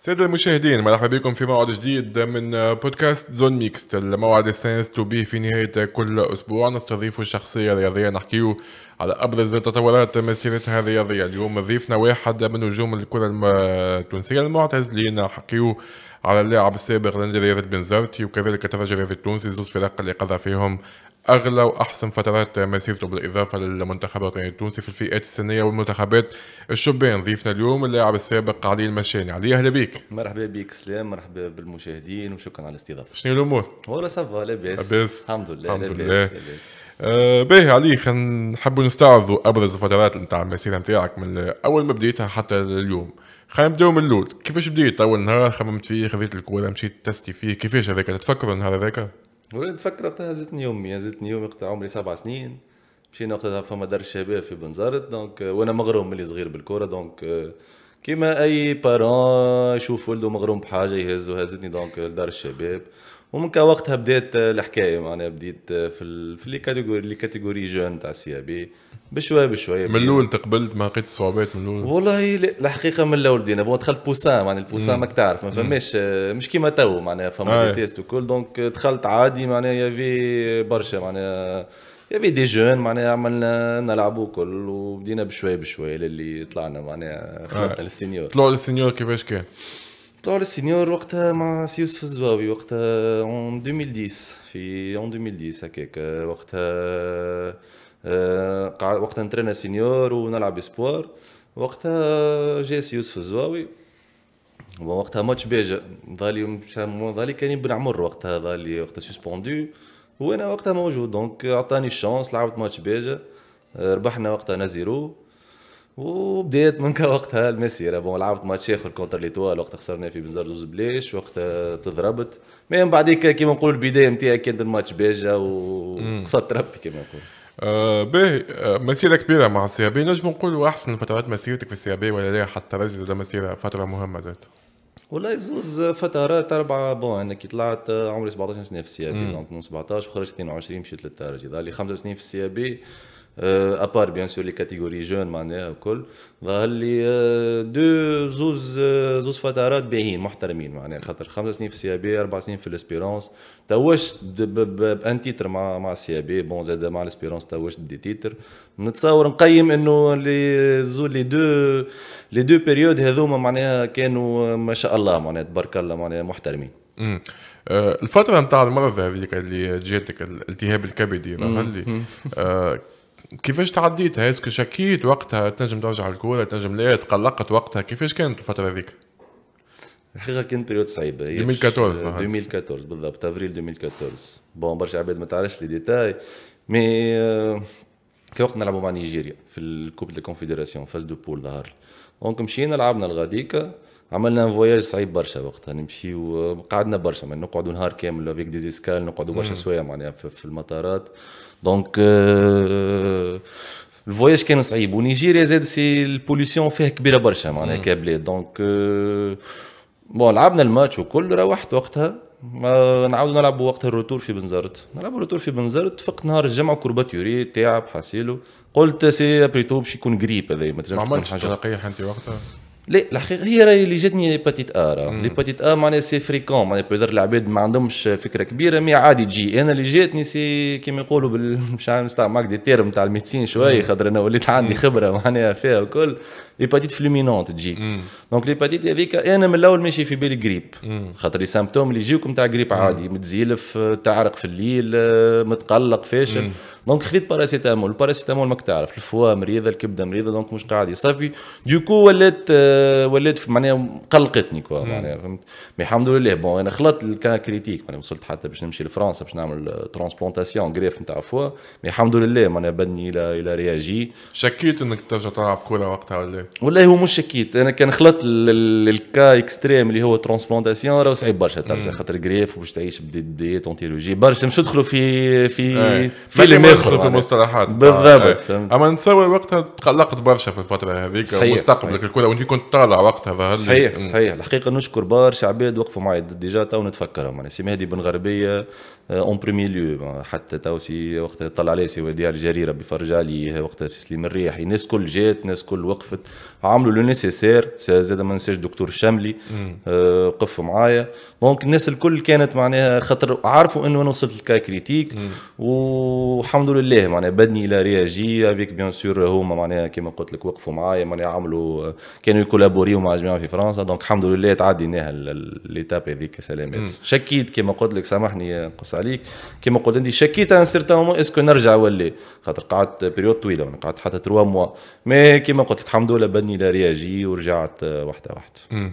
السادة المشاهدين مرحبا بكم في موعد جديد من بودكاست زون ميكست الموعد السينس تو بي في نهاية كل أسبوع نستضيف شخصية رياضية نحكيه على أبرز تطورات مسيرتها الرياضية اليوم ضيفنا واحد من نجوم الكرة التونسية المعتزلين نحكيه على اللاعب السابق لنادي رياضة بنزرتي وكذلك الترجي الرياضي التونسي زوز فرق اللي قضى فيهم اغلى واحسن فترات مسيرته بالاضافه للمنتخب الوطني التونسي في الفئات السنيه والمنتخبات الشبان ضيفنا اليوم اللاعب السابق علي المشاني علي اهلا بك مرحبا بك سلام مرحبا بالمشاهدين وشكرا على الاستضافه شنو الامور والله صافا لاباس لاباس الحمد لله الحمد لله, لاباس. آه، باهي علي خلينا نحبوا نستعرضوا ابرز الفترات نتاع المسيره نتاعك من اول ما بديتها حتى اليوم خلينا نبداو من الاول كيفاش بديت اول نهار خممت فيه خذيت الكوره مشيت تستي فيه كيفاش هذاك تتفكر النهار هذاك وليت تفكر وقتها هزتني امي هزتني يومي يعني وقتها عمري سبع سنين مشينا وقتها فما دار الشباب في بنزرت دونك وانا مغروم ملي صغير بالكره دونك كيما اي بارون يشوف ولده مغروم بحاجه يهز هزتني دونك لدار الشباب ومن وقتها بدات الحكايه معناها بديت في في لي كاتيجوري لي كاتيجوري جون تاع سي بي بشوي بشوي من الاول تقبلت ما لقيت الصعوبات من الاول والله الحقيقه من الاول بدينا بون دخلت بوسان معناها البوسان ماك تعرف ما فماش مش كيما تو معناها فما آه. تيست وكل دونك دخلت عادي معناها يافي برشا معناها يافي دي جون معناها عملنا نلعبوا كل وبدينا بشوي بشوي للي طلعنا معناها خلطنا آه. للسينيور طلعوا للسينيور كيفاش كان؟ طلع السينيور وقتها مع سي يوسف الزواوي وقتها اون 2010 في اون 2010 هكاك وقتها آه، وقتها نترينا سينيور ونلعب اسبوار وقتها جا سي يوسف الزواوي وقتها ماتش بيجا ظالي ظالي كان بن عمر وقتها ظالي وقتها سوسبوندو وانا وقتها موجود دونك عطاني الشانس لعبت ماتش بيجا ربحنا وقتها نزيرو وبدات من وقتها المسيره بون لعبت ماتش اخر كونتر ليتوال وقت خسرنا في بنزار زوز بلاش وقت تضربت مي من بعديك كيما نقول البدايه نتاعي كانت الماتش باجه وقصدت ربي كيما نقول آه باهي آه مسيره كبيره مع السي بي نجم نقولوا احسن فترات مسيرتك في السي بي ولا لا حتى رجز مسيره فتره مهمه زاد والله زوز فترات أربعة بون أنا كي طلعت آه، عمري 17 سنة في السي بي 17 وخرجت 22 مشيت للترجي ظهر لي خمس سنين في السي بي ابار بيان سور لي كاتيجوري جون معناها وكل ظهر لي دو زوز زوز فترات باهيين محترمين معناها خاطر خمس سنين في السي بي اربع سنين في الاسبيرونس توش بان تيتر مع مع السي بي بون زاد مع الاسبيرونس توش دي تيتر نتصور نقيم انه لي زو لي دو لي دو بيريود هذوما معناها كانوا ما شاء الله معناها تبارك الله معناها محترمين الفترة نتاع المرض هذيك اللي جاتك الالتهاب الكبدي اللي كيفاش تعديتها اسكو شكيت وقتها تنجم ترجع الكوره تنجم لا تقلقت وقتها كيفاش كانت الفتره هذيك الحقيقه كانت بريود صعيبه 2014 2014 بالضبط افريل 2014 بون برشا عباد ما تعرفش لي ديتاي مي آه، كي وقت نلعبوا مع نيجيريا في الكوب دي كونفدراسيون فاز دو بول ظهر دونك مشينا لعبنا الغاديكا عملنا ان فواياج صعيب برشا وقتها نمشي وقعدنا برشا يعني نقعدوا نهار كامل افيك ديزيسكال نقعدوا برشا سوايع معناها في, في المطارات دونك الفواياج euh، كان صعيب ونيجيريا زاد سي البوليسيون فيها كبيره برشا معناها كبلاد دونك بون لعبنا الماتش وكل روحت وقتها نعاودوا نلعبوا وقت الروتور في بنزرت نلعبوا الروتور في بنزرت فقت نهار الجمعه كورباتوري تعب حاسيلو قلت سي ابريتو باش يكون غريب هذا ما عملتش حاجه عملتش انت وقتها لا الحقيقه هي راهي اللي جاتني ليباتيت ا راه ليباتيت ا معناها سي فريكون معناها بيدر العباد ما عندهمش فكره كبيره مي عادي تجي انا اللي جاتني سي كيما يقولوا بال مش عارف نستعمل ماك دي تيرم تاع الميدسين شويه خاطر انا وليت عندي خبره معناها فيها وكل ليباتيت فلومينونت تجي دونك ليباتيت هذيك انا من الاول ماشي في بالي غريب خاطر لي سامبتوم اللي يجيوك نتاع غريب عادي متزيلف تعرق في الليل متقلق فاشل دونك خذيت باراسيتامول باراسيتامول ماك تعرف الفوا مريضه الكبده مريضه دونك مش قاعد يصفي دوكو ولات ولات معناها قلقتني كوا معناها فهمت مي الحمد لله بون انا خلطت الكان كريتيك معناها وصلت حتى باش نمشي لفرنسا باش نعمل ترونسبلونتاسيون آه، جريف نتاع فوا مي الحمد لله معناها بدني الى الى رياجي شكيت انك ترجع تلعب كوره وقتها ولا إيه؟ والله هو مش شكيت انا كان خلطت الكا اكستريم اللي هو ترونسبلونتاسيون راه صعيب برشا ترجع خاطر جريف وباش تعيش بدي دي تونتيولوجي برشا مش تدخلوا في في إيه. في تداخل في المصطلحات آه، بالضبط إيه. فهمت اما نتصور وقتها تقلقت برشا في الفتره هذيك ومستقبلك الكل وانت كنت طالع وقتها صحيح صحيح صحيح الحقيقه نشكر برشا عباد وقفوا معي ديجا تو نتفكرهم انا سي مهدي بن غربيه اون بريمي ليو حتى تو سي وقتها طلع عليه سي وديع الجريره بيفرج عليه وقتها سي سليم الريحي الناس كل جات الناس كل وقفت عملوا لو نيسيسير زاد ما ننساش دكتور الشملي وقفوا آه، معايا دونك الناس الكل كانت معناها خاطر عارفوا انه انا وصلت لكا كريتيك وحم الحمد لله معناها بدني الى رياجي افيك بيان سور هما معناها كيما قلت لك وقفوا معايا معناها عملوا كانوا يكولابوريو مع جماعه في فرنسا دونك الحمد لله تعديناها ليتاب هذيك سلامات شكيت كيما قلت لك سامحني نقص عليك كيما قلت انت شكيت ان سيرتان مومون اسكو نرجع ولا خاطر قعدت بيريود طويله قعدت حتى تروا موا مي كيما قلت لك الحمد لله بدني الى رياجي ورجعت وحده وحده